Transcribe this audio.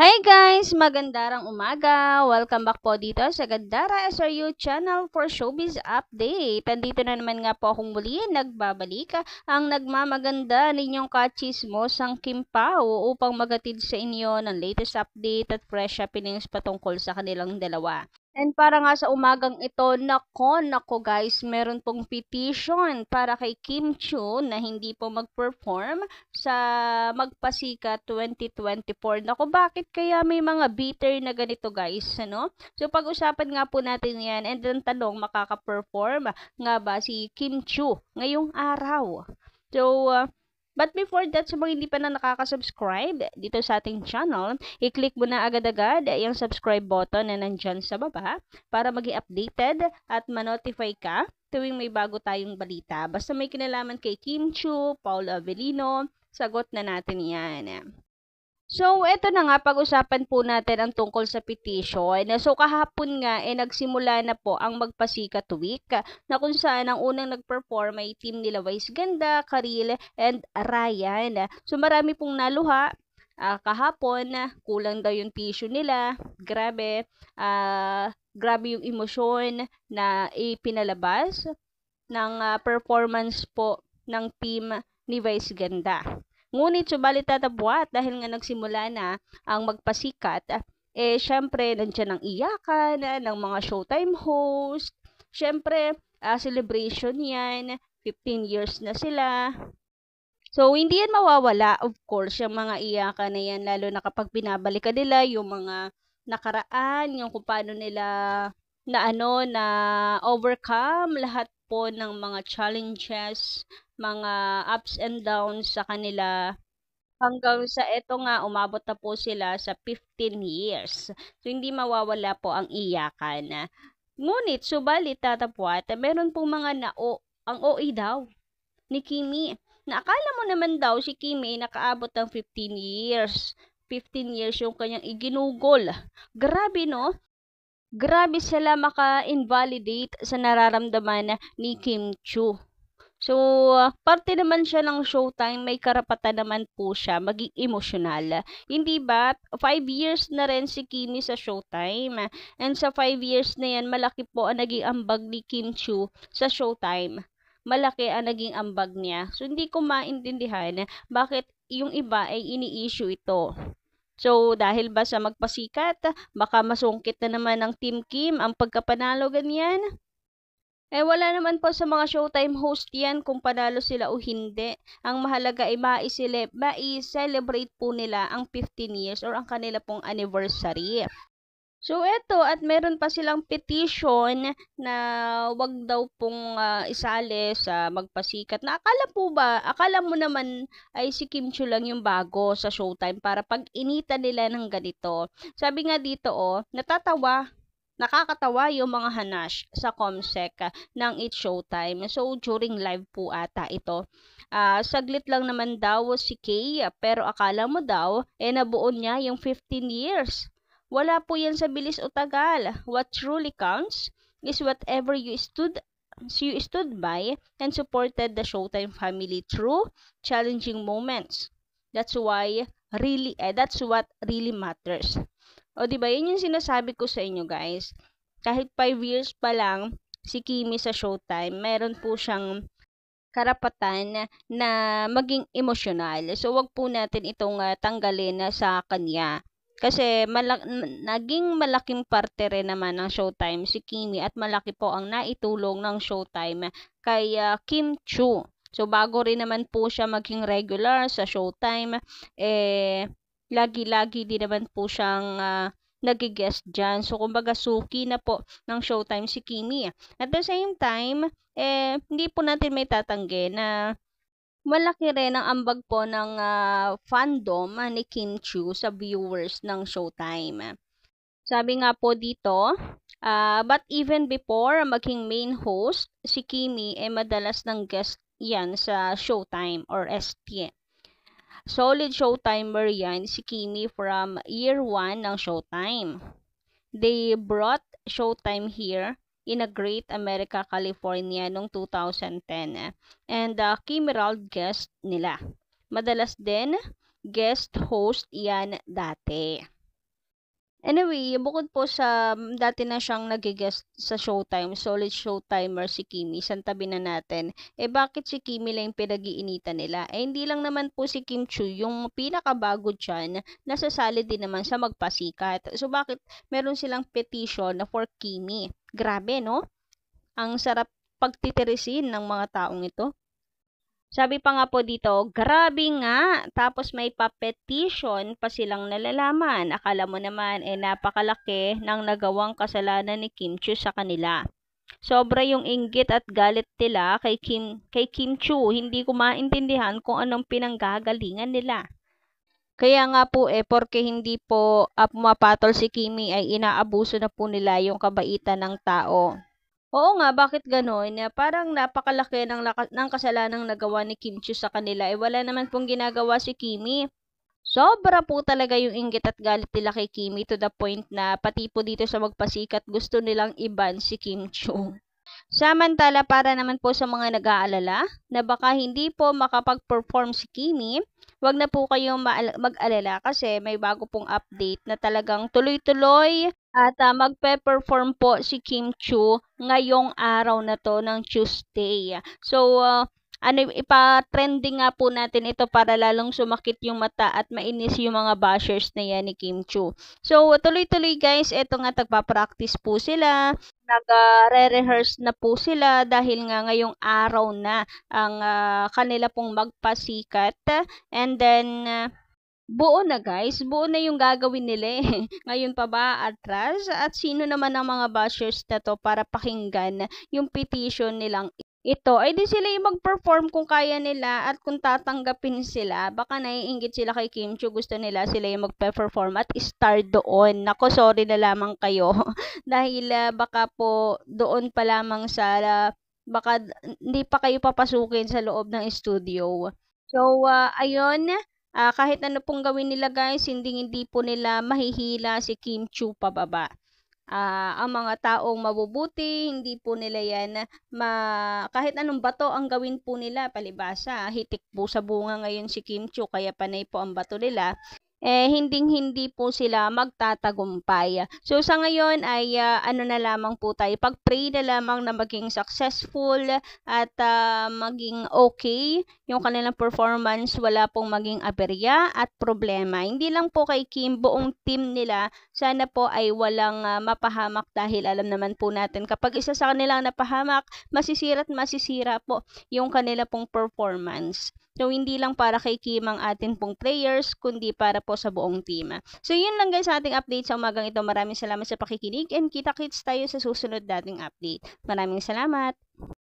Hi guys! Magandarang umaga! Welcome back po dito sa Gandara SRU channel for showbiz update. Andito na naman nga po akong muli nagbabalik ang nagmamaganda ninyong kachismosang Kim Pao upang magatid sa inyo ng latest update at fresh happenings patungkol sa kanilang dalawa. And para nga sa umagang ito, nako, nako guys, meron pong petition para kay Kim Chu na hindi po mag-perform sa Magpasika 2024. Nako, bakit kaya may mga bitter na ganito guys, ano? So pag-usapan nga po natin yan and ang tanong, makaka-perform nga ba si Kim Chu ngayong araw? So, uh, But before that, sa mga hindi pa na nakaka-subscribe dito sa ating channel, i-click mo na agad-agad yung subscribe button na nandyan sa baba para maging updated at ma-notify ka tuwing may bago tayong balita. Basta may kinalaman kay Kim Chu, Paul Avellino, sagot na natin yan. So, eto na nga, pag-usapan po natin ang tungkol sa petition. So, kahapon nga, eh, nagsimula na po ang Magpasikat Week na kung saan ang unang nag-perform ay team nila Vice Ganda, Karil, and Ryan. So, marami pong naluha. Uh, kahapon, kulang daw yung tissue nila. Grabe. Uh, grabe yung emosyon na ipinalabas ng uh, performance po ng team ni Vice Ganda. Ngunit subalit tatabuat dahil nga nagsimula na ang magpasikat, eh syempre nandiyan ang iyakan ng mga showtime host. Syempre, uh, celebration yan. 15 years na sila. So, hindi yan mawawala, of course, yung mga iyakan na yan, lalo na kapag binabalik ka nila yung mga nakaraan, yung kung paano nila na ano, na overcome lahat po ng mga challenges mga ups and downs sa kanila hanggang sa eto nga umabot na po sila sa 15 years. So hindi mawawala po ang iyakan. Ngunit subalit tatapwat, meron pong mga nao ang OA e daw ni Kimi. Naakala mo naman daw si Kimi nakaabot ng 15 years. 15 years yung kanyang iginugol. Grabe no? Grabe sila maka-invalidate sa nararamdaman ni Kim Chu. So, parte naman siya ng showtime, may karapatan naman po siya maging emosyonal. Hindi ba? 5 years na rin si Kimi sa showtime. And sa 5 years na yan, malaki po ang naging ambag ni Kim Chu sa showtime. Malaki ang naging ambag niya. So, hindi ko maintindihan bakit yung iba ay ini-issue ito. So, dahil ba sa magpasikat, baka masungkit na naman ng Team Kim ang pagkapanalo ganyan? Eh wala naman po sa mga showtime host yan kung panalo sila o hindi. Ang mahalaga ay maisile, mai-celebrate po nila ang 15 years or ang kanila pong anniversary. So eto at meron pa silang petition na wag daw pong uh, isali sa magpasikat. Na akala po ba, akala mo naman ay si Kim Chu lang yung bago sa Showtime para pag-inita nila ng ganito. Sabi nga dito oh, natatawa Nakakatawa yung mga hanash sa COMSEC ah, ng It Showtime. So, during live po ata ito. Uh, saglit lang naman daw si Kay, pero akala mo daw, eh nabuo niya yung 15 years. Wala po yan sa bilis o tagal. What truly counts is whatever you stood so you stood by and supported the Showtime family through challenging moments. That's why really eh, that's what really matters. O, di ba? yung sinasabi ko sa inyo, guys. Kahit 5 years pa lang, si Kimi sa Showtime, meron po siyang karapatan na maging emosyonal. So, wag po natin itong uh, tanggalin na ah, sa kanya. Kasi malak- naging malaking parte rin naman ng Showtime si Kimi at malaki po ang naitulong ng Showtime kay uh, Kim Chu. So bago rin naman po siya maging regular sa Showtime, eh lagi-lagi din naman po siyang uh, ah, nagigest dyan. So, kumbaga, suki na po ng showtime si Kimi. At the same time, eh, hindi po natin may tatanggi na malaki rin ang ambag po ng uh, fandom ah, ni Kim Chu sa viewers ng showtime. Sabi nga po dito, uh, but even before maging main host, si Kimi ay eh, madalas ng guest yan sa showtime or STN. Solid showtimer yan si Kimi from year 1 ng Showtime. They brought Showtime here in a Great America, California noong 2010 and uh, Kimi Rald guest nila. Madalas din guest host yan dati. Anyway, bukod po sa mm, dati na siyang nag-guest sa Showtime, solid Showtimer si Kimi, santabi na natin. Eh bakit si Kimi lang yung pinag-iinitan nila? Eh hindi lang naman po si Kim Chu, yung pinakabago dyan, nasasali din naman siya magpasikat. So bakit meron silang petition na for Kimi? Grabe, no? Ang sarap pagtitirisin ng mga taong ito. Sabi pa nga po dito, grabe nga, tapos may pa-petition pa silang nalalaman. Akala mo naman, eh napakalaki ng nagawang kasalanan ni Kim Chu sa kanila. Sobra yung inggit at galit nila kay Kim, kay Kim Chu. Hindi ko maintindihan kung anong pinanggagalingan nila. Kaya nga po eh, porke hindi po uh, ah, mapatol si Kimi ay inaabuso na po nila yung kabaitan ng tao. Oo nga, bakit ganon? parang napakalaki ng, ng kasalanang nagawa ni Kim Chu sa kanila. Eh, wala naman pong ginagawa si Kimi. Sobra po talaga yung inggit at galit nila kay Kimi to the point na pati po dito sa magpasikat gusto nilang iban si Kim Chu. Samantala para naman po sa mga nag-aalala na baka hindi po makapag-perform si Kimi, wag na po kayong mag-alala kasi may bago pong update na talagang tuloy-tuloy at uh, magpe-perform po si Kim Chu ngayong araw na to ng Tuesday. So, uh, ano, ipa-trending nga po natin ito para lalong sumakit yung mata at mainis yung mga bashers na yan ni Kim Chu. So, tuloy-tuloy guys, eto nga tagpa-practice po sila nag-re-rehearse na po sila dahil nga ngayong araw na ang uh, kanila pong magpasikat and then uh, buo na guys, buo na yung gagawin nila eh. Ngayon pa ba atras? At sino naman ang mga bashers na to para pakinggan yung petition nilang ito, ay di sila yung mag-perform kung kaya nila at kung tatanggapin sila. Baka naiingit sila kay Kim Chu, gusto nila sila yung mag-perform at star doon. Nako, sorry na lamang kayo. Dahil uh, baka po doon pa lamang sa, uh, baka hindi pa kayo papasukin sa loob ng studio. So, uh, ayun, uh, kahit ano pong gawin nila guys, hindi hindi po nila mahihila si Kim Chu pababa uh, ang mga taong mabubuti, hindi po nila yan ma, kahit anong bato ang gawin po nila, palibasa, hitik po sa bunga ngayon si Kim Chu, kaya panay po ang bato nila eh, hinding-hindi po sila magtatagumpay. So sa ngayon ay uh, ano na lamang po tayo, pag-pray na lamang na maging successful at uh, maging okay yung kanilang performance, wala pong maging aberya at problema. Hindi lang po kay Kim, buong team nila, sana po ay walang uh, mapahamak dahil alam naman po natin kapag isa sa kanilang napahamak, masisira at masisira po yung kanila pong performance. So hindi lang para kay Kim ang atin pong players, kundi para po po sa buong team. So yun lang guys sa ating update sa umagang ito. Maraming salamat sa pakikinig and kita-kits tayo sa susunod dating update. Maraming salamat!